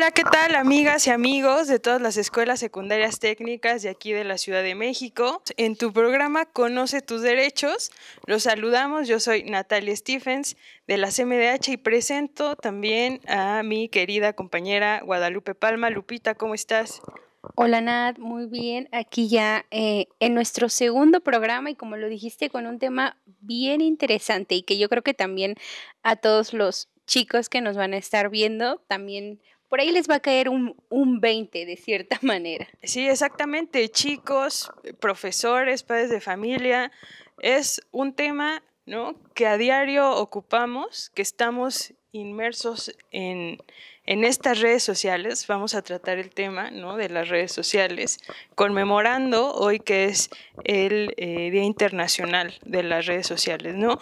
Hola, ¿qué tal amigas y amigos de todas las escuelas secundarias técnicas de aquí de la Ciudad de México? En tu programa Conoce tus derechos, los saludamos. Yo soy Natalia Stephens de la CMDH y presento también a mi querida compañera Guadalupe Palma. Lupita, ¿cómo estás? Hola Nat, muy bien. Aquí ya eh, en nuestro segundo programa y como lo dijiste con un tema bien interesante y que yo creo que también a todos los chicos que nos van a estar viendo también por ahí les va a caer un, 20 de cierta manera. Sí, exactamente, chicos, eh, profesores, padres de familia, es un tema ¿no? que a diario ocupamos, que estamos inmersos en, estas redes sociales. Vamos a tratar el tema ¿no? de las redes sociales, conmemorando hoy que es el eh, Día Internacional de las Redes Sociales. ¿no?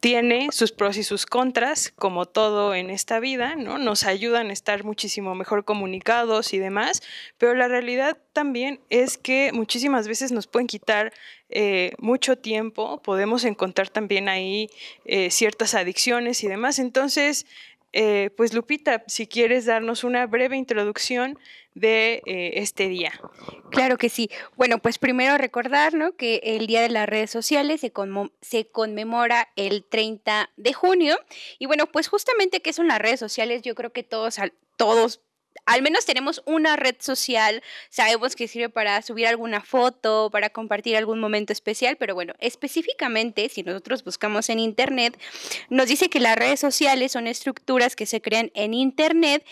tiene sus pros y sus contras, como todo en esta vida, ¿no? Nos ayudan a estar muchísimo mejor comunicados y demás, pero la realidad también es que muchísimas veces nos pueden quitar eh, mucho tiempo, podemos encontrar también ahí eh, ciertas adicciones y demás. Entonces, eh, pues Lupita, si quieres darnos una breve introducción de eh, este día. Claro que sí. Bueno, pues primero recordar ¿no? que el Día de las Redes Sociales se, se conmemora el 30 de junio. Y bueno, pues justamente qué son las redes sociales, yo creo que todos, todos al menos tenemos una red social, sabemos que sirve para subir alguna foto, para compartir algún momento especial, pero bueno, específicamente si nosotros buscamos en Internet, nos dice que las redes sociales son estructuras que se crean en Internet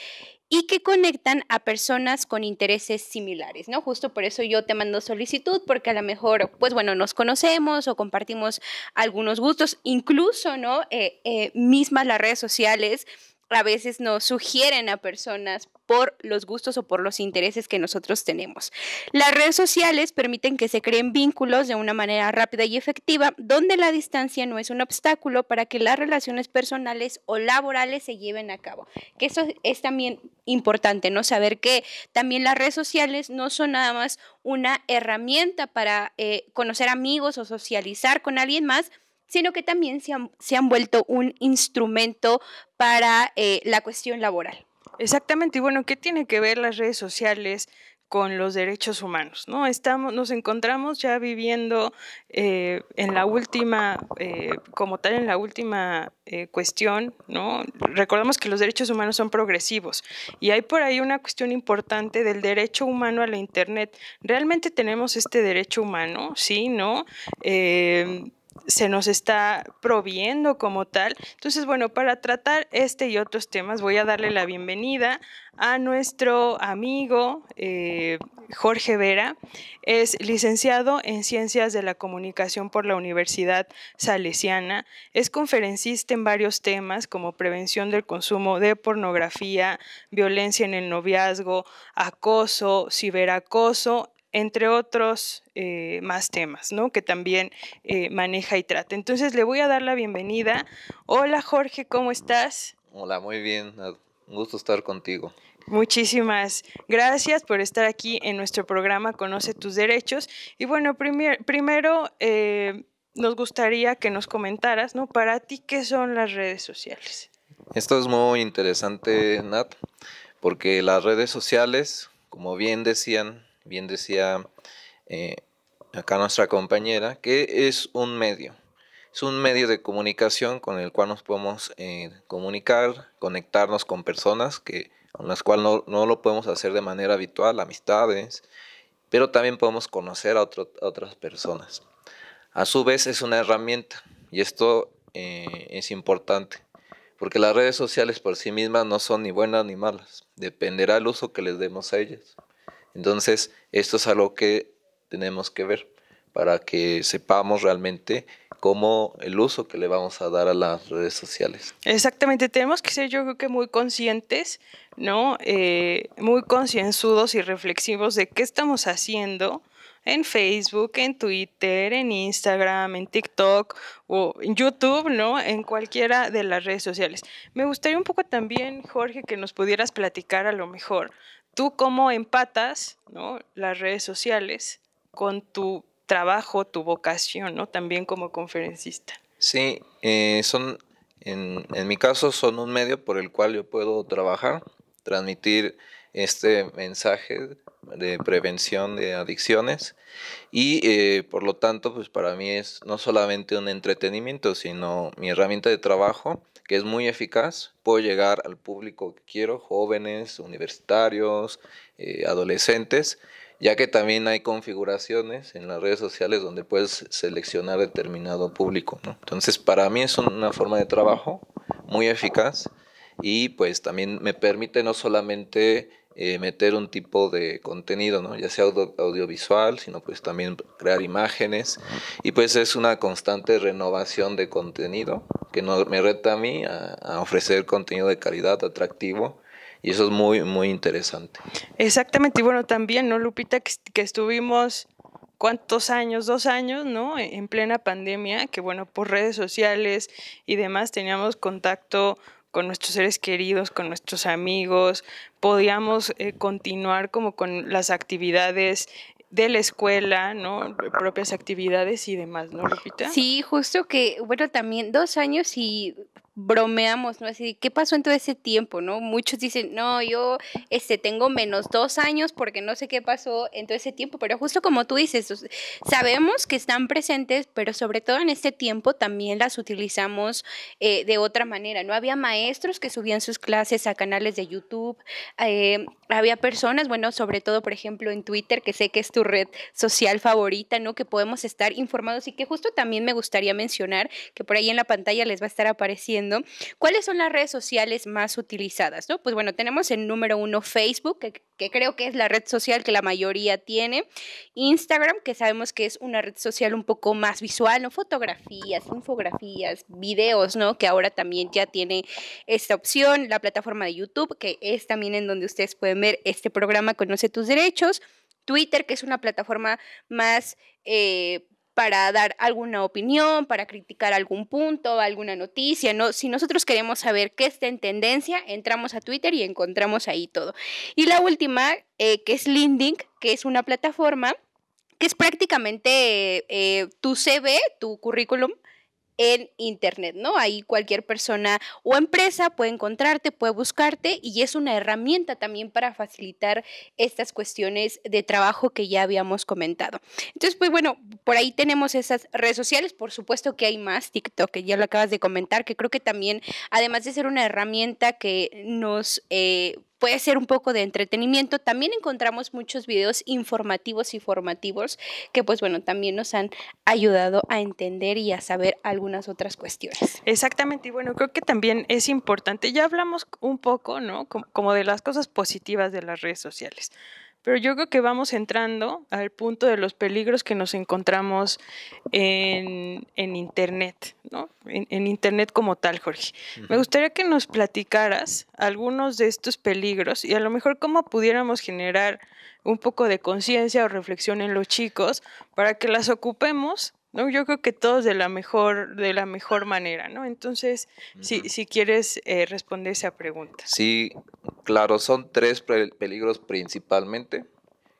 y que conectan a personas con intereses similares, ¿no? Justo por eso yo te mando solicitud, porque a lo mejor, pues bueno, nos conocemos o compartimos algunos gustos, incluso, ¿no? Eh, eh, mismas las redes sociales a veces nos sugieren a personas por los gustos o por los intereses que nosotros tenemos. Las redes sociales permiten que se creen vínculos de una manera rápida y efectiva, donde la distancia no es un obstáculo para que las relaciones personales o laborales se lleven a cabo. Que eso es también importante, ¿no? Saber que también las redes sociales no son nada más una herramienta para eh, conocer amigos o socializar con alguien más, sino que también se han, vuelto un instrumento para eh, la cuestión laboral. Exactamente, y bueno, ¿qué tiene que ver las redes sociales con los derechos humanos, ¿no? Estamos, nos encontramos ya viviendo eh, en la última, eh, como tal, en la última cuestión, ¿no? Recordamos que los derechos humanos son progresivos y hay por ahí una cuestión importante del derecho humano a la Internet. ¿Realmente tenemos este derecho humano? ¿Sí? ¿No? se nos está proviendo como tal. Entonces, bueno, para tratar este y otros temas, voy a darle la bienvenida a nuestro amigo eh, Jorge Vera. Es licenciado en Ciencias de la Comunicación por la Universidad Salesiana. Es conferencista en varios temas como prevención del consumo de pornografía, violencia en el noviazgo, acoso, ciberacoso entre otros eh, más temas, ¿no? Que también eh, maneja y trata. Entonces le voy a dar la bienvenida. Hola Jorge, ¿cómo estás? Hola, muy bien. Un gusto estar contigo. Muchísimas gracias por estar aquí en nuestro programa Conoce tus derechos. Y bueno, primero eh, nos gustaría que nos comentaras, ¿no? Para ti, ¿qué son las redes sociales? Esto es muy interesante, Nat, porque las redes sociales, como bien decían Bien decía eh, acá nuestra compañera, que es un medio. Es un medio de comunicación con el cual nos podemos eh, comunicar, conectarnos con personas que, con las cuales no, lo podemos hacer de manera habitual, amistades, pero también podemos conocer a, otro, otras personas. A su vez es una herramienta y esto eh, es importante porque las redes sociales por sí mismas no son ni buenas ni malas, dependerá el uso que les demos a ellas. Entonces, esto es algo que tenemos que ver para que sepamos realmente cómo el uso que le vamos a dar a las redes sociales. Exactamente, tenemos que ser yo creo que muy conscientes, ¿no? Eh, muy concienzudos y reflexivos de qué estamos haciendo en Facebook, en Twitter, en Instagram, en TikTok o en YouTube, ¿no? En cualquiera de las redes sociales. Me gustaría un poco también, Jorge, que nos pudieras platicar a lo mejor tú cómo empatas las redes sociales con tu trabajo, tu vocación, ¿no? También como conferencista. Sí, eh, son, en, en, mi caso son un medio por el cual yo puedo trabajar, transmitir este mensaje de prevención de adicciones y eh, por lo tanto pues para mí es no solamente un entretenimiento sino mi herramienta de trabajo que es muy eficaz puedo llegar al público que quiero jóvenes universitarios eh, adolescentes ya que también hay configuraciones en las redes sociales donde puedes seleccionar determinado público entonces para mí es una forma de trabajo muy eficaz y pues también me permite no solamente eh, meter un tipo de contenido, ¿no? ya sea audiovisual, sino pues también crear imágenes. Y pues es una constante renovación de contenido que no, me reta a mí a, ofrecer contenido de calidad, atractivo. Y eso es muy, muy interesante. Exactamente. Y bueno, también, ¿no, Lupita? que, que estuvimos cuántos años, dos años, ¿no? E, en plena pandemia, que bueno, por redes sociales y demás teníamos contacto con nuestros seres queridos, con nuestros amigos, podíamos eh, continuar como con las actividades de la escuela, ¿no? Propias actividades y demás, ¿no, Lupita? Sí, justo que, bueno, también dos años y bromeamos, ¿no? Así, ¿qué pasó en todo ese tiempo, no? Muchos dicen, no, yo este, tengo menos dos años porque no sé qué pasó en todo ese tiempo, pero justo como tú dices, sabemos que están presentes, pero sobre todo en este tiempo también las utilizamos eh, de otra manera, ¿no? Había maestros que subían sus clases a canales de YouTube, eh, había personas, bueno, sobre todo, por ejemplo, en Twitter, que sé que es tu red social favorita, ¿no? Que podemos estar informados y que justo también me gustaría mencionar, que por ahí en la pantalla les va a estar apareciendo ¿cuáles son las redes sociales más utilizadas? ¿no? Pues bueno, tenemos el número uno Facebook, que, creo que es la red social que la mayoría tiene, Instagram, que sabemos que es una red social un poco más visual, ¿no? fotografías, infografías, videos, ¿no? Que ahora también ya tiene esta opción, la plataforma de YouTube, que es también en donde ustedes pueden ver este programa Conoce tus derechos. Twitter, que es una plataforma más eh, para dar alguna opinión, para criticar algún punto, alguna noticia, ¿no? Si nosotros queremos saber qué está en tendencia, entramos a Twitter y encontramos ahí todo. Y la última, eh, que es LinkedIn, que es una plataforma que es prácticamente eh, tu CV, tu currículum, en Internet, ¿no? Ahí cualquier persona o empresa puede encontrarte, puede buscarte y es una herramienta también para facilitar estas cuestiones de trabajo que ya habíamos comentado. Entonces, pues bueno, por ahí tenemos esas redes sociales, por supuesto que hay más, TikTok, que ya lo acabas de comentar, que creo que también, además de ser una herramienta que nos... Eh, puede ser un poco de entretenimiento. También encontramos muchos videos informativos y formativos que pues bueno, también nos han ayudado a entender y a saber algunas otras cuestiones. Exactamente, y bueno, creo que también es importante, ya hablamos un poco, ¿no? Como de las cosas positivas de las redes sociales pero yo creo que vamos entrando al punto de los peligros que nos encontramos en, Internet, ¿no? En, Internet como tal, Jorge. Me gustaría que nos platicaras algunos de estos peligros y a lo mejor cómo pudiéramos generar un poco de conciencia o reflexión en los chicos para que las ocupemos ¿no? Yo creo que todos de la mejor, de la mejor manera, ¿no? Entonces, si, si, quieres eh, responder esa pregunta. Sí, claro, son tres peligros principalmente,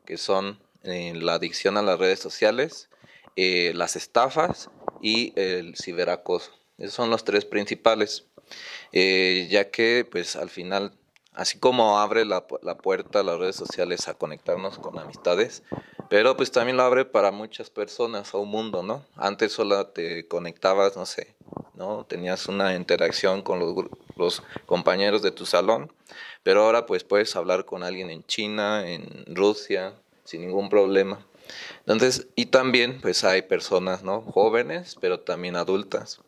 que son eh, la adicción a las redes sociales, eh, las estafas y el ciberacoso. Esos son los tres principales, eh, ya que pues al final así como abre la, la, puerta a las redes sociales a conectarnos con amistades, pero pues también lo abre para muchas personas, a un mundo, ¿no? Antes solo te conectabas, no sé, ¿no? Tenías una interacción con los, los compañeros de tu salón, pero ahora pues puedes hablar con alguien en China, en Rusia, sin ningún problema. Entonces, y también pues hay personas, ¿no? Jóvenes, pero también adultas.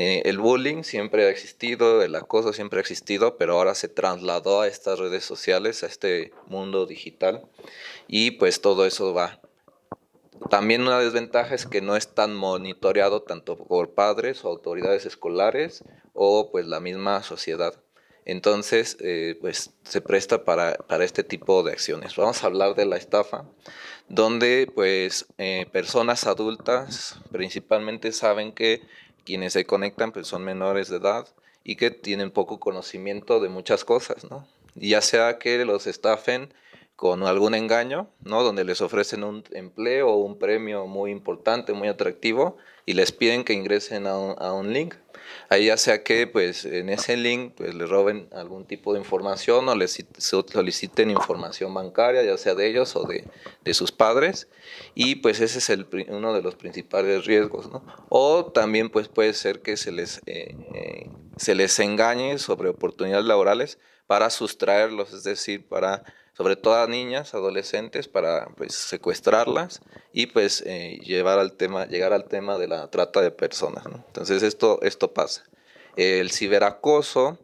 Eh, el bullying siempre ha existido, el acoso siempre ha existido, pero ahora se trasladó a estas redes sociales, a este mundo digital, y pues todo eso va. También una desventaja es que no es tan monitoreado tanto por padres o autoridades escolares o pues la misma sociedad. Entonces, eh, pues se presta para, este tipo de acciones. Vamos a hablar de la estafa, donde pues eh, personas adultas principalmente saben que quienes se conectan pues son menores de edad y que tienen poco conocimiento de muchas cosas, ¿no? Ya sea que los estafen con algún engaño, ¿no? Donde les ofrecen un empleo o un premio muy importante, muy atractivo, y les piden que ingresen a un, link. Ahí ya sea que pues en ese link pues le roben algún tipo de información o les soliciten información bancaria, ya sea de ellos o de, sus padres. Y pues ese es el, uno de los principales riesgos, O también pues puede ser que se les, eh, eh, se les engañe sobre oportunidades laborales para sustraerlos, es decir, para sobre todo a niñas, adolescentes, para pues, secuestrarlas y pues eh, llevar al tema, llegar al tema de la trata de personas. Entonces esto, esto pasa. El ciberacoso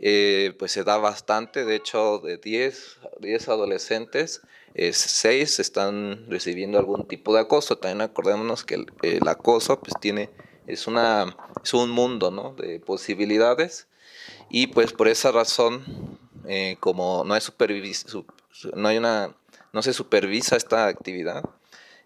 eh, pues se da bastante, de hecho de 10, 10 adolescentes, 6 eh, están recibiendo algún tipo de acoso. También acordémonos que el, acoso pues tiene, es, una, es un mundo ¿no? de posibilidades y pues por esa razón como no hay supervis no hay una, no se supervisa esta actividad.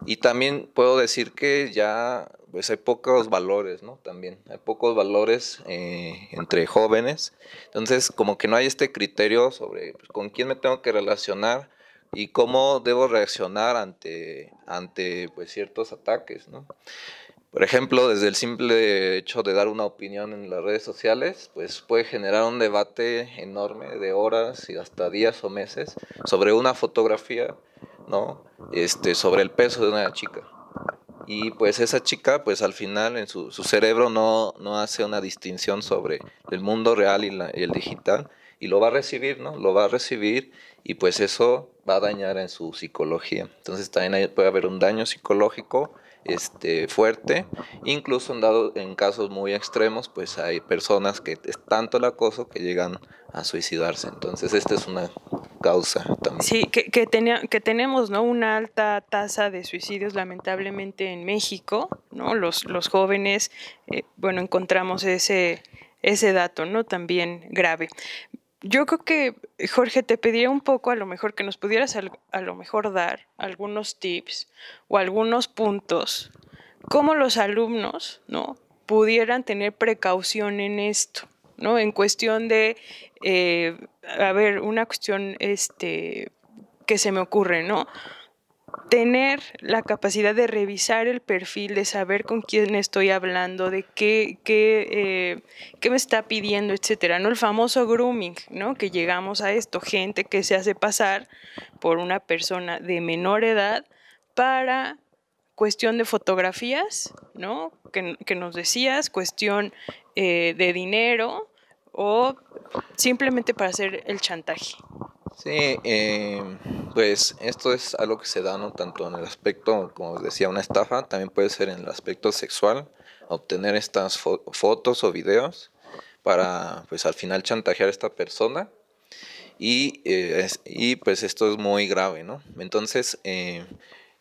Y también puedo decir que ya pues hay pocos valores, ¿no? También hay pocos valores eh, entre jóvenes. Entonces, como que no hay este criterio sobre pues, con quién me tengo que relacionar y cómo debo reaccionar ante, ante pues, ciertos ataques, ¿no? Por ejemplo, desde el simple hecho de dar una opinión en las redes sociales, pues puede generar un debate enorme de horas y hasta días o meses sobre una fotografía, ¿no? Este, sobre el peso de una chica. Y pues esa chica, pues al final en su, cerebro no, hace una distinción sobre el mundo real y, el digital y lo va a recibir, ¿no? Lo va a recibir y pues eso va a dañar en su psicología. Entonces también puede haber un daño psicológico este, fuerte. Incluso en, en casos muy extremos, pues hay personas que es tanto el acoso que llegan a suicidarse. Entonces, esta es una causa también. Sí, que, tenía, que tenemos ¿no? una alta tasa de suicidios, lamentablemente, en México. ¿no? Los, los jóvenes, eh, bueno, encontramos ese, ese dato, ¿no? También grave yo creo que, Jorge, te pediría un poco a lo mejor que nos pudieras a lo mejor dar algunos tips o algunos puntos, cómo los alumnos, ¿no? Pudieran tener precaución en esto, ¿no? En cuestión de, eh, a ver, una cuestión, este, que se me ocurre, ¿no? tener la capacidad de revisar el perfil, de saber con quién estoy hablando, de qué, qué, eh, qué me está pidiendo, etcétera. ¿no? El famoso grooming, ¿no? Que llegamos a esto, gente que se hace pasar por una persona de menor edad para cuestión de fotografías, ¿no? Que, nos decías, cuestión eh, de dinero o simplemente para hacer el chantaje. Sí, em, pues esto es algo que se da ¿no? tanto en el aspecto, como os decía, una estafa, también puede ser en el aspecto sexual, obtener estas fotos o videos para pues al final chantajear a esta persona y, eh, y pues esto es muy grave, ¿no? Entonces, eh,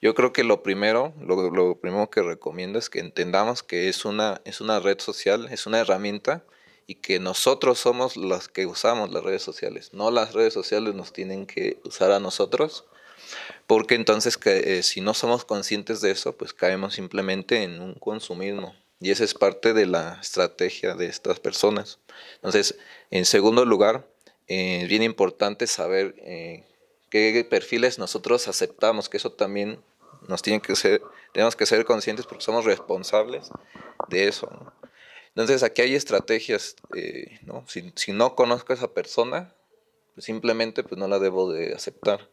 yo creo que lo primero, lo, lo, primero que recomiendo es que entendamos que es una, es una red social, es una herramienta y que nosotros somos los que usamos las redes sociales, no las redes sociales nos tienen que usar a nosotros, porque entonces que, eh, si no somos conscientes de eso, pues caemos simplemente en un consumismo. Y esa es parte de la estrategia de estas personas. Entonces, en segundo lugar, eh, es bien importante saber eh, qué perfiles nosotros aceptamos, que eso también nos tiene que ser, tenemos que ser conscientes porque somos responsables de eso. Entonces aquí hay estrategias, eh, ¿no? Si, no conozco a esa persona, pues, simplemente pues no la debo de aceptar,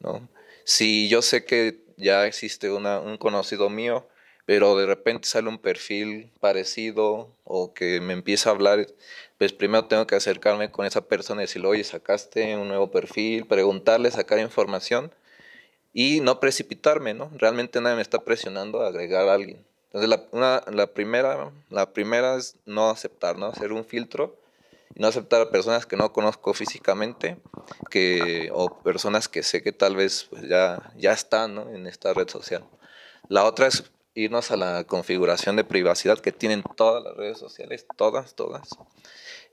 ¿no? Si yo sé que ya existe un conocido mío, pero de repente sale un perfil parecido o que me empieza a hablar, pues primero tengo que acercarme con esa persona y decirle, oye, sacaste un nuevo perfil, preguntarle, sacar información y no precipitarme, ¿no? Realmente nadie me está presionando a agregar a alguien. Entonces, la, una, la, primera, la primera es no aceptar, ¿no? Hacer un filtro y no aceptar a personas que no conozco físicamente que, o personas que sé que tal vez pues, ya, ya están ¿no? en esta red social. La otra es irnos a la configuración de privacidad que tienen todas las redes sociales, todas, todas.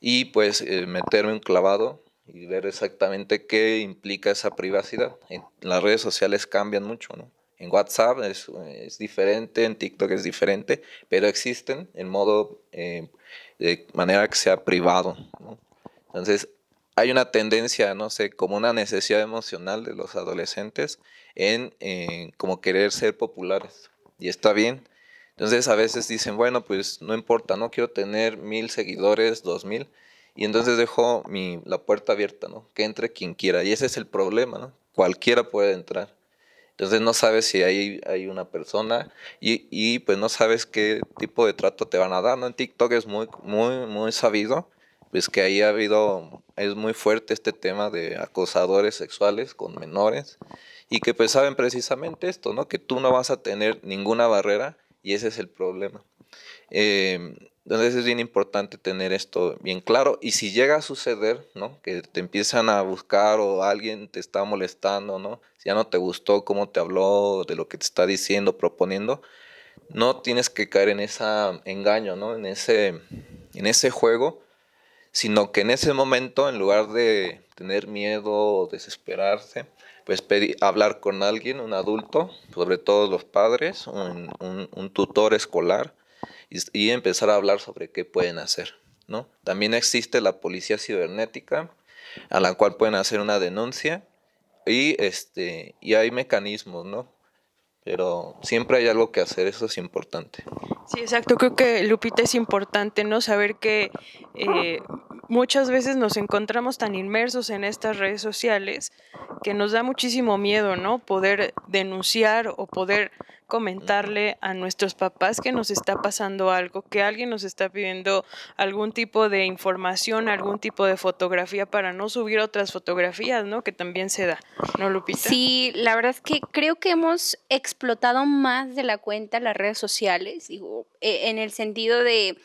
Y pues eh, meterme un clavado y ver exactamente qué implica esa privacidad. En las redes sociales cambian mucho, ¿no? En WhatsApp es, diferente, en TikTok es diferente, pero existen en modo, eh, de manera que sea privado. Entonces, hay una tendencia, no sé, como una necesidad emocional de los adolescentes en eh, como querer ser populares. Y está bien. Entonces a veces dicen, bueno, pues no importa, no quiero tener mil seguidores, dos mil. Y entonces dejo mi, la puerta abierta, ¿no? Que entre quien quiera. Y ese es el problema, ¿no? Cualquiera puede entrar. Entonces no sabes si hay una persona y, pues no sabes qué tipo de trato te van a dar, ¿no? En TikTok es muy, muy, muy sabido, pues que ahí ha habido, es muy fuerte este tema de acosadores sexuales con menores y que pues saben precisamente esto, ¿no? Que tú no vas a tener ninguna barrera y ese es el problema. Em, entonces es bien importante tener esto bien claro y si llega a suceder, ¿no? Que te empiezan a buscar o alguien te está molestando, ¿no? Si ya no te gustó cómo te habló, de lo que te está diciendo, proponiendo, no tienes que caer en ese engaño, ¿no? En ese, en ese juego, sino que en ese momento, en lugar de tener miedo o desesperarse, pues hablar con alguien, un adulto, sobre todo los padres, un, un tutor escolar, y, empezar a hablar sobre qué pueden hacer. ¿no? También existe la policía cibernética, a la cual pueden hacer una denuncia y, este, y hay mecanismos, ¿no? Pero siempre hay algo que hacer, eso es importante. Sí, exacto. Creo que Lupita es importante, ¿no? Saber que eh, muchas veces nos encontramos tan inmersos en estas redes sociales que nos da muchísimo miedo, ¿no? Poder denunciar o poder comentarle a nuestros papás que nos está pasando algo, que alguien nos está pidiendo algún tipo de información, algún tipo de fotografía para no subir otras fotografías, ¿no? Que también se da, ¿no, Lupita? Sí, la verdad es que creo que hemos explotado más de la cuenta las redes sociales, digo, e, en el sentido de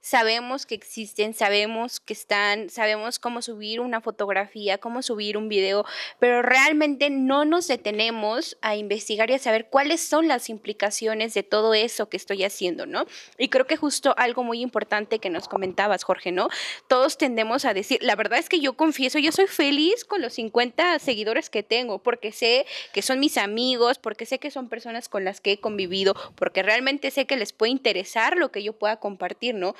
sabemos que existen, sabemos que están, sabemos cómo subir una fotografía, cómo subir un video, pero realmente no nos detenemos a investigar y a saber cuáles son las implicaciones de todo eso que estoy haciendo, ¿no? Y creo que justo algo muy importante que nos comentabas, Jorge, ¿no? Todos tendemos a decir, la verdad es que yo confieso, yo soy feliz con los 50 seguidores que tengo, porque sé que son mis amigos, porque sé que son personas con las que he convivido, porque realmente sé que les puede interesar lo que yo pueda compartir, ¿no?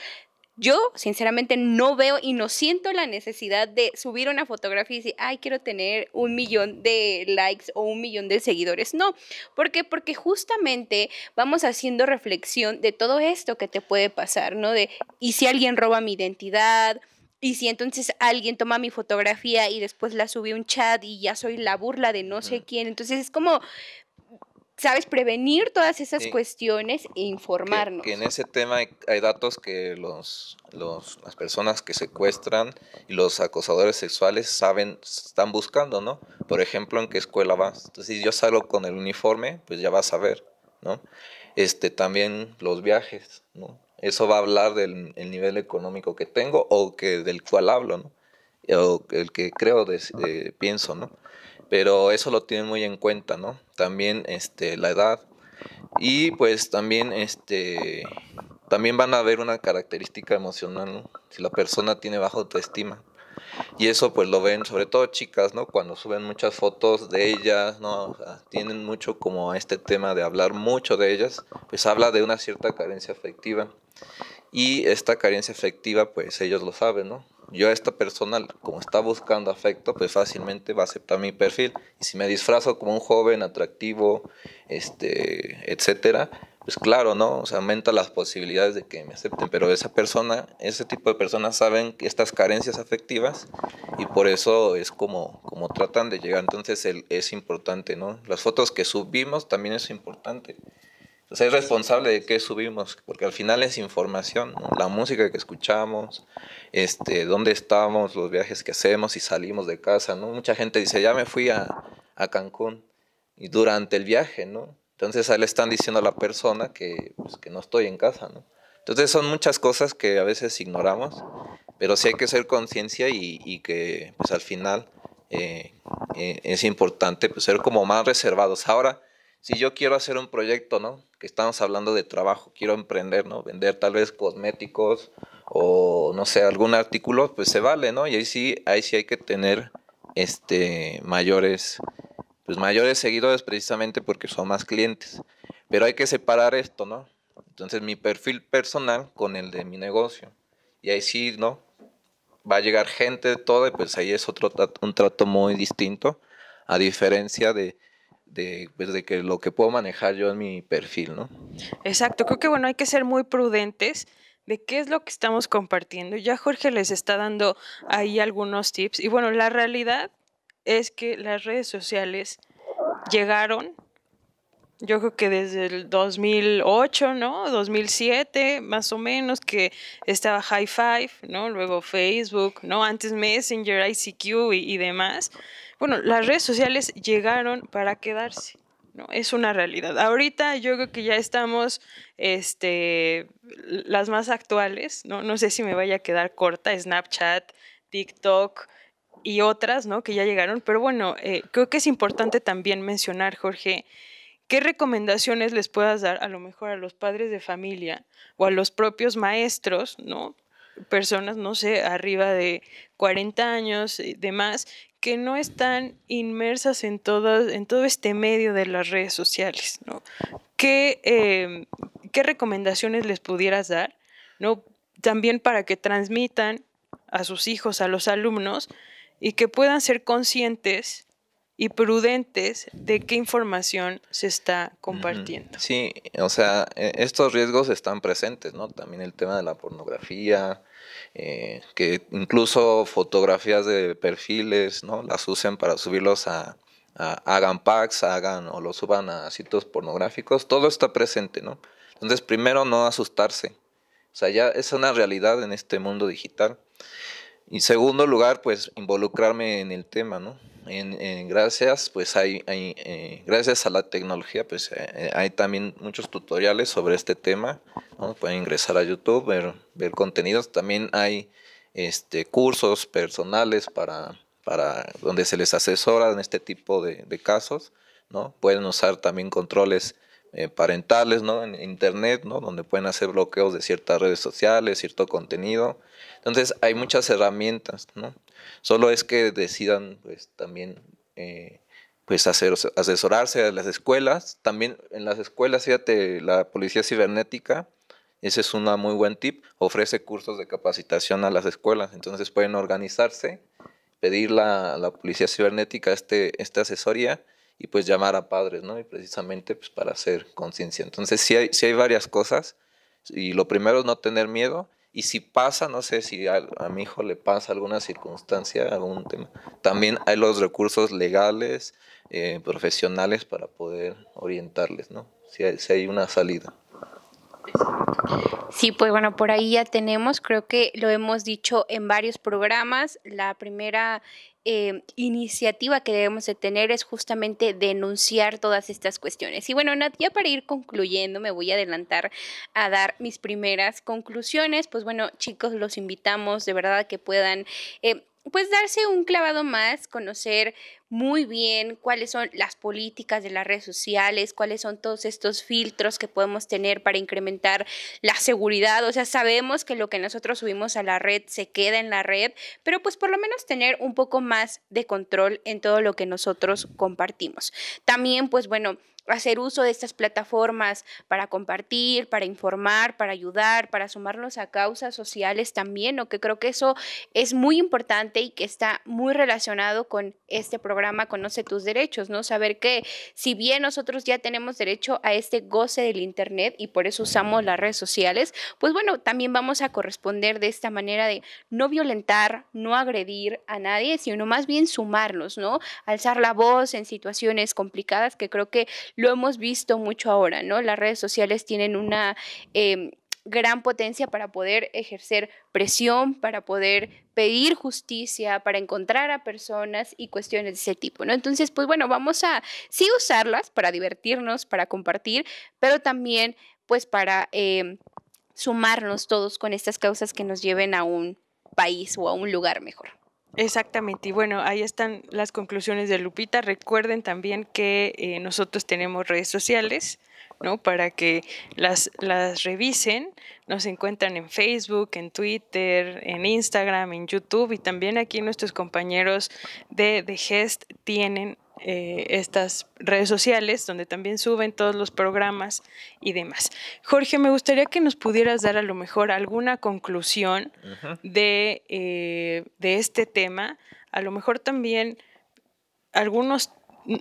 yo sinceramente no veo y no siento la necesidad de subir una fotografía y decir, ay, quiero tener un millón de likes o un millón de seguidores. No, ¿por qué? Porque justamente vamos haciendo reflexión de todo esto que te puede pasar, ¿no? De, ¿y si alguien roba mi identidad? Y si entonces alguien toma mi fotografía y después la sube un chat y ya soy la burla de no sé quién, entonces es como ¿sabes? Prevenir todas esas cuestiones e informarnos. Que, en ese tema hay, datos que los, las personas que secuestran y los acosadores sexuales saben, están buscando, ¿no? Por ejemplo, en qué escuela vas. Entonces, si yo salgo con el uniforme, pues ya vas a ver, ¿no? Este, también los viajes, ¿no? Eso va a hablar del nivel económico que tengo o que del cual hablo, ¿no? O el que creo, pienso, ¿no? pero eso lo tienen muy en cuenta, ¿no? También este, la edad y pues también este también van a ver una característica emocional, ¿no? Si la persona tiene baja autoestima. Y eso pues lo ven sobre todo chicas, ¿no? Cuando suben muchas fotos de ellas, ¿no? tienen mucho como este tema de hablar mucho de ellas, pues habla de una cierta carencia afectiva. Y esta carencia afectiva pues ellos lo saben, ¿no? yo a esta persona, como está buscando afecto, pues fácilmente va a aceptar mi perfil. Y si me disfrazo como un joven atractivo, este, etcétera, pues claro, ¿no? O sea, aumenta las posibilidades de que me acepten, pero esa persona, ese tipo de personas saben estas carencias afectivas y por eso es como, como tratan de llegar. Entonces el, es importante, ¿no? Las fotos que subimos también es importante. Entonces es responsable de qué subimos, porque al final es información, la música que escuchamos, este, dónde estamos, los viajes que hacemos y salimos de casa, ¿no? Mucha gente dice, ya me fui a, a Cancún y durante el viaje, ¿no? Entonces ahí le están diciendo a la persona que, pues, que no estoy en casa, ¿no? Entonces son muchas cosas que a veces ignoramos, pero sí hay que ser conciencia y, y, que pues al final eh, eh, es importante pues, ser como más reservados. Ahora, si yo quiero hacer un proyecto, ¿no? Que estamos hablando de trabajo, quiero emprender, ¿no? Vender tal vez cosméticos o no sé, algún artículo, pues se vale, ¿no? Y ahí sí, ahí sí hay que tener este mayores pues mayores seguidores precisamente porque son más clientes. Pero hay que separar esto, ¿no? Entonces mi perfil personal con el de mi negocio. Y ahí sí, ¿no? Va a llegar gente de todo y pues ahí es otro un trato muy distinto a diferencia de pues, de, que lo que puedo manejar yo en mi perfil, ¿no? Exacto, creo que bueno, hay que ser muy prudentes de qué es lo que estamos compartiendo. Ya Jorge les está dando ahí algunos tips y bueno, la realidad es que las redes sociales llegaron, yo creo que desde el 2008, ¿no? 2007, más o menos, que estaba High Five, ¿no? Luego Facebook, ¿no? Antes Messenger, ICQ y demás bueno, las redes sociales llegaron para quedarse. No, es una realidad. Ahorita yo creo que ya estamos, este, las más actuales, ¿no? No sé si me vaya a quedar corta, Snapchat, TikTok y otras, ¿no? Que ya llegaron. Pero bueno, eh, creo que es importante también mencionar, Jorge, qué recomendaciones les puedas dar a lo mejor a los padres de familia o a los propios maestros, ¿no? personas, no sé, arriba de 40 años y demás, que no están inmersas en todo, en todo este medio de las redes sociales, ¿no? ¿Qué, em, ¿Qué recomendaciones les pudieras dar, ¿no? También para que transmitan a sus hijos, a los alumnos, y que puedan ser conscientes y prudentes de qué información se está compartiendo. Sí, o sea, e, estos riesgos están presentes, ¿no? También el tema de la pornografía, eh, que incluso fotografías de perfiles, ¿no? Las usen para subirlos a, a, hagan packs, hagan o lo suban a sitios pornográficos, todo está presente, ¿no? Entonces, primero no asustarse. O sea, ya es una realidad en este mundo digital. Y segundo lugar, pues involucrarme en el tema, ¿no? gracias, pues hay, eh, gracias a la tecnología, pues eh, eh, hay también muchos tutoriales sobre este tema. Pueden ingresar a YouTube, ver, ver contenidos. También hay este, cursos personales para, para donde se les asesora en este tipo de, casos. ¿no? Pueden usar también controles parentales en Internet, donde pueden hacer bloqueos de ciertas redes sociales, cierto contenido. Entonces hay muchas herramientas. ¿no? Solo es que decidan pues, también eh, pues, asesorarse a las escuelas. También en las escuelas, fíjate, la policía cibernética, ese es un muy buen tip, ofrece cursos de capacitación a las escuelas. Entonces pueden organizarse, pedir la, a la policía cibernética este, esta asesoría y pues llamar a padres, ¿no? Y precisamente pues, para hacer conciencia. Entonces si hay, hay varias cosas y lo primero es no tener miedo y si pasa, no sé si a, mi hijo le pasa alguna circunstancia, algún tema, también hay los recursos legales, eh, profesionales para poder orientarles, ¿no? Si si hay una salida. Sí, pues bueno, por ahí ya tenemos, creo que lo hemos dicho en varios programas. La primera Em, iniciativa que debemos de tener es justamente denunciar todas estas cuestiones. Y bueno, Nat, ya para ir concluyendo, me voy a adelantar a dar mis primeras conclusiones. Pues bueno, chicos, los invitamos de verdad que puedan... Em, pues darse un clavado más, conocer muy bien cuáles son las políticas de las redes sociales, cuáles son todos estos filtros que podemos tener para incrementar la seguridad. O sea, sabemos que lo que nosotros subimos a la red se queda en la red, pero pues por lo menos tener un poco más de control en todo lo que nosotros compartimos. También, pues bueno, hacer uso de estas plataformas para compartir, para informar, para ayudar, para sumarnos a causas sociales también, ¿no? que creo que eso es muy importante y que está muy relacionado con este programa Conoce tus derechos, ¿no? Saber que si bien nosotros ya tenemos derecho a este goce del internet y por eso usamos las redes sociales, pues bueno, también vamos a corresponder de esta manera de no violentar, no agredir a nadie, sino más bien sumarnos, ¿no? Alzar la voz en situaciones complicadas que creo que lo hemos visto mucho ahora, ¿no? Las redes sociales tienen una... Em, gran potencia para poder ejercer presión, para poder pedir justicia, para encontrar a personas y cuestiones de ese tipo, ¿no? Entonces, pues bueno, vamos a sí usarlas para divertirnos, para compartir, pero también pues para em, sumarnos todos con estas causas que nos lleven a un país o a un lugar mejor. Exactamente, y bueno, ahí están las conclusiones de Lupita. Recuerden también que eh, nosotros tenemos redes sociales, ¿no? Para que las, las revisen. Nos encuentran en Facebook, en Twitter, en Instagram, en YouTube y también aquí nuestros compañeros de The Gest tienen eh, estas redes sociales, donde también suben todos los programas y demás. Jorge, me gustaría que nos pudieras dar a lo mejor alguna conclusión de, eh, de este tema, a lo mejor también algunos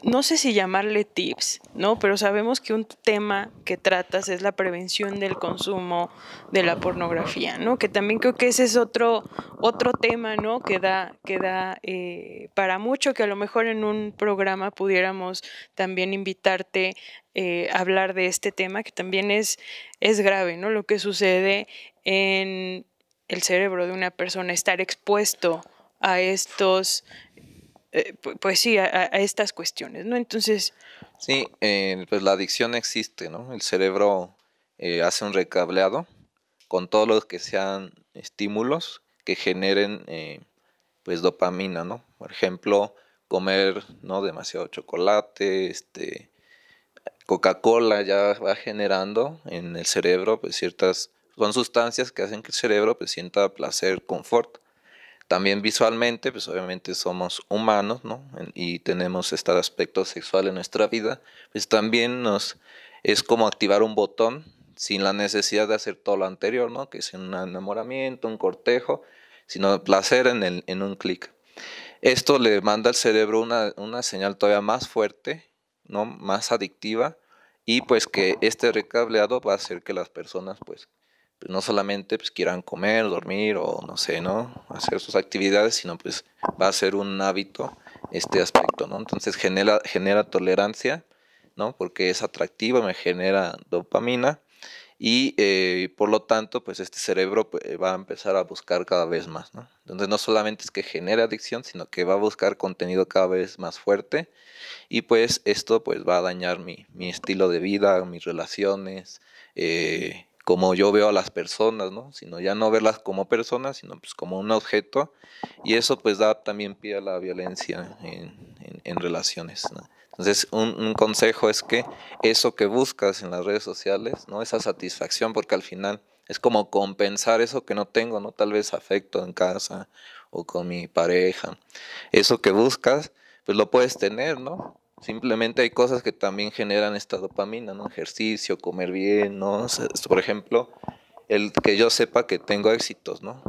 no sé si llamarle tips, ¿no? Pero sabemos que un tema que tratas es la prevención del consumo de la pornografía, ¿no? Que también creo que ese es otro, otro tema, ¿no? Que da, que eh, para mucho, que a lo mejor en un programa pudiéramos también invitarte eh, a hablar de este tema, que también es, es grave, ¿no? Lo que sucede en el cerebro de una persona, estar expuesto a estos eh, pues sí, a, estas cuestiones, ¿no? Entonces... Sí, eh, pues la adicción existe, ¿no? El cerebro eh, hace un recableado con todos los que sean estímulos que generen, pues, dopamina, ¿no? Por ejemplo, comer, ¿no? Demasiado chocolate, este... Coca-Cola ya va generando en el cerebro, pues, ciertas... Son sustancias que hacen que el cerebro, pues sienta placer, confort también visualmente, pues obviamente somos humanos, ¿no? Y tenemos este aspecto sexual en nuestra vida, pues también nos es como activar un botón sin la necesidad de hacer todo lo anterior, ¿no? Que es un enamoramiento, un cortejo, sino placer en, el, en un clic. Esto le manda al cerebro una, una señal todavía más fuerte, ¿no? Más adictiva y pues que este recableado va a hacer que las personas pues pues, no solamente pues, quieran comer, dormir o no sé, ¿no? Hacer sus actividades, sino pues va a ser un hábito este aspecto, ¿no? Entonces genera, genera tolerancia, ¿no? Porque es atractiva, me genera dopamina y eh, por lo tanto, pues este cerebro pues, va a empezar a buscar cada vez más, ¿no? Entonces no solamente es que genera adicción, sino que va a buscar contenido cada vez más fuerte y pues esto pues va a dañar mi, mi estilo de vida, mis relaciones, eh, como yo veo a las personas, ¿no? Sino ya no verlas como personas, sino pues como un objeto. Y eso pues da también pie a la violencia en, relaciones, Entonces, un, un, consejo es que eso que buscas en las redes sociales, ¿no? Esa satisfacción, porque al final es como compensar eso que no tengo, ¿no? Tal vez afecto en casa o con mi pareja. Eso que buscas, pues lo puedes tener, ¿no? Simplemente hay cosas que también generan esta dopamina, ¿no? Ejercicio, comer bien, ¿no? por ejemplo, el que yo sepa que tengo éxitos, ¿no?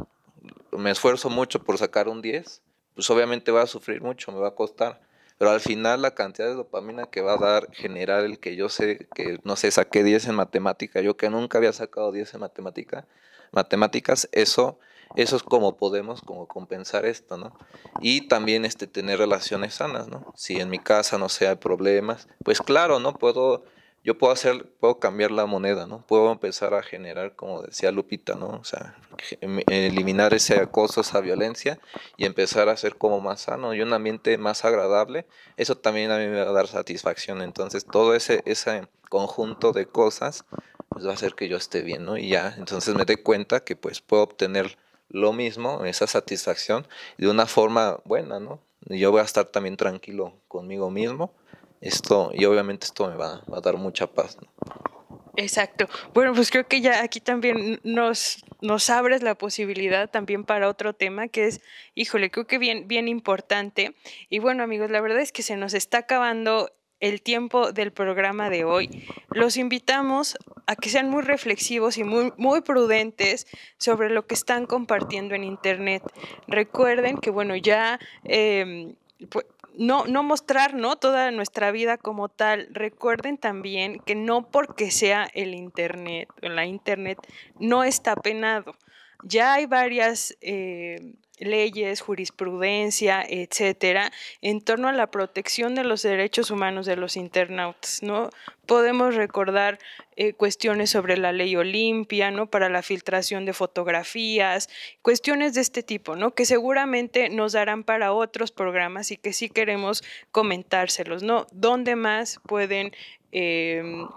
Me esfuerzo mucho por sacar un 10, pues obviamente va a sufrir mucho, me va a costar, pero al final la cantidad de dopamina que va a dar generar el que yo sé que, no sé, saqué 10 en matemática, yo que nunca había sacado 10 en matemática, matemáticas, eso eso es como podemos como compensar esto, ¿no? Y también este, tener relaciones sanas, ¿no? Si en mi casa, no sea hay problemas, pues claro, ¿no? Puedo, yo puedo hacer, puedo cambiar la moneda, ¿no? Puedo empezar a generar, como decía Lupita, ¿no? O sea, em, eliminar ese acoso, esa violencia y empezar a ser como más sano y un ambiente más agradable, eso también a mí me va a dar satisfacción. Entonces, todo ese, ese conjunto de cosas, pues va a hacer que yo esté bien, ¿no? Y ya, entonces me dé cuenta que pues puedo obtener lo mismo, esa satisfacción, de una forma buena, ¿no? Yo voy a estar también tranquilo conmigo mismo. Esto, y obviamente esto me va, a dar mucha paz. ¿no? Exacto. Bueno, pues creo que ya aquí también nos, nos abres la posibilidad también para otro tema que es, híjole, creo que bien, bien importante. Y bueno, amigos, la verdad es que se nos está acabando el tiempo del programa de hoy. Los invitamos a que sean muy reflexivos y muy, muy prudentes sobre lo que están compartiendo en Internet. Recuerden que, bueno, ya... Em, pues, no, no, mostrar ¿no? toda nuestra vida como tal. Recuerden también que no porque sea el Internet la Internet no está penado. Ya hay varias em, leyes, jurisprudencia, etcétera, en torno a la protección de los derechos humanos de los internautas, ¿no? Podemos recordar eh, cuestiones sobre la ley Olimpia, ¿no? Para la filtración de fotografías, cuestiones de este tipo, ¿no? Que seguramente nos darán para otros programas y que sí queremos comentárselos, ¿no? ¿Dónde más pueden em,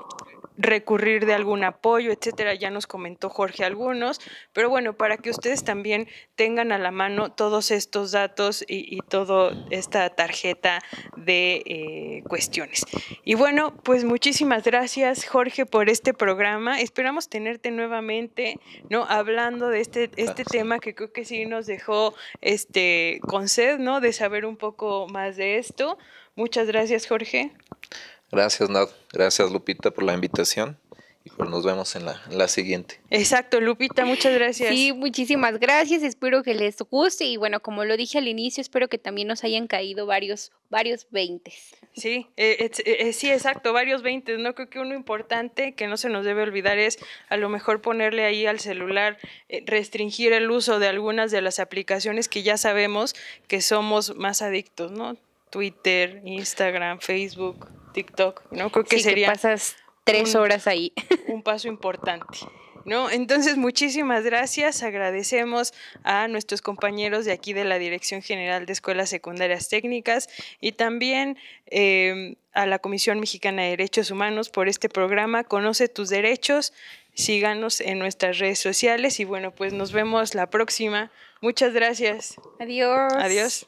recurrir de algún apoyo, etcétera. Ya nos comentó Jorge algunos, pero bueno, para que ustedes también tengan a la mano todos estos datos y, toda esta tarjeta de eh, cuestiones. Y bueno, pues muchísimas gracias, Jorge, por este programa. Esperamos tenerte nuevamente, ¿no? Hablando de este, este tema que creo que sí nos dejó este con sed, ¿no? De saber un poco más de esto. Muchas gracias, Jorge. Gracias, Nat. Gracias, Lupita, por la invitación. Y pues nos vemos en la, siguiente. Exacto, Lupita, muchas gracias. Sí, muchísimas gracias. Espero que les guste. Y bueno, como lo dije al inicio, espero que también nos hayan caído varios, varios veintes. Sí, eh, eh, eh, sí, exacto, varios veintes. No creo que uno importante que no se nos debe olvidar es a lo mejor ponerle ahí al celular, restringir el uso de algunas de las aplicaciones que ya sabemos que somos más adictos, ¿no? Twitter, Instagram, Facebook. TikTok, ¿no? Creo que sería... Que pasas tres horas ahí. Un paso importante. ¿No? Entonces, muchísimas gracias. Agradecemos a nuestros compañeros de aquí de la Dirección General de Escuelas Secundarias Técnicas y también em, a la Comisión Mexicana de Derechos Humanos por este programa. Conoce tus derechos, síganos en nuestras redes sociales y bueno, pues nos vemos la próxima. Muchas gracias. Adiós. Adiós.